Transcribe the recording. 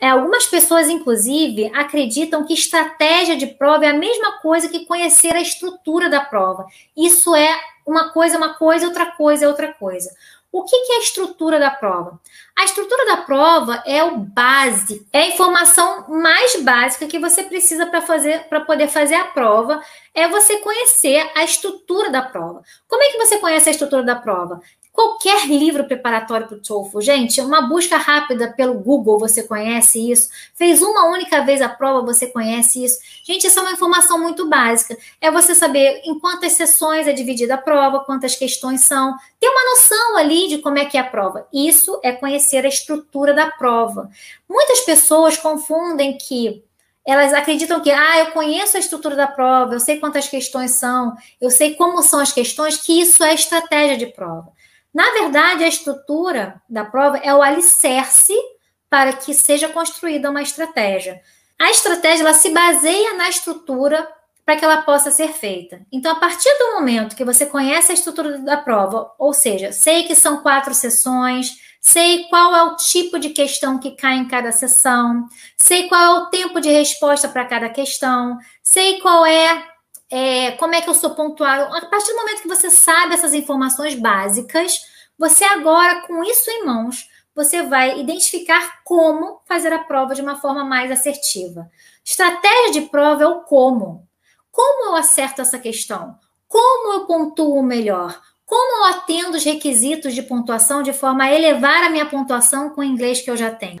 É, algumas pessoas, inclusive, acreditam que estratégia de prova é a mesma coisa que conhecer a estrutura da prova. Isso é uma coisa, uma coisa, outra coisa, outra coisa. O que, que é a estrutura da prova? A estrutura da prova é o base, é a informação mais básica que você precisa para fazer para poder fazer a prova, é você conhecer a estrutura da prova. Como é que você conhece a estrutura da prova? Qualquer livro preparatório para o TOEFL, gente, é uma busca rápida pelo Google, você conhece isso. Fez uma única vez a prova, você conhece isso. Gente, essa é uma informação muito básica. É você saber em quantas sessões é dividida a prova, quantas questões são, ter uma noção ali de como é que é a prova. Isso é conhecer a estrutura da prova. Muitas pessoas confundem que elas acreditam que, ah, eu conheço a estrutura da prova, eu sei quantas questões são, eu sei como são as questões, que isso é estratégia de prova. Na verdade, a estrutura da prova é o alicerce para que seja construída uma estratégia. A estratégia ela se baseia na estrutura para que ela possa ser feita. Então, a partir do momento que você conhece a estrutura da prova, ou seja, sei que são quatro sessões, sei qual é o tipo de questão que cai em cada sessão, sei qual é o tempo de resposta para cada questão, sei qual é, é, como é que eu sou pontuado, A partir do momento que você sabe essas informações básicas, você agora, com isso em mãos, você vai identificar como fazer a prova de uma forma mais assertiva. Estratégia de prova é o como. Como eu acerto essa questão? Como eu pontuo melhor? Como eu atendo os requisitos de pontuação de forma a elevar a minha pontuação com o inglês que eu já tenho?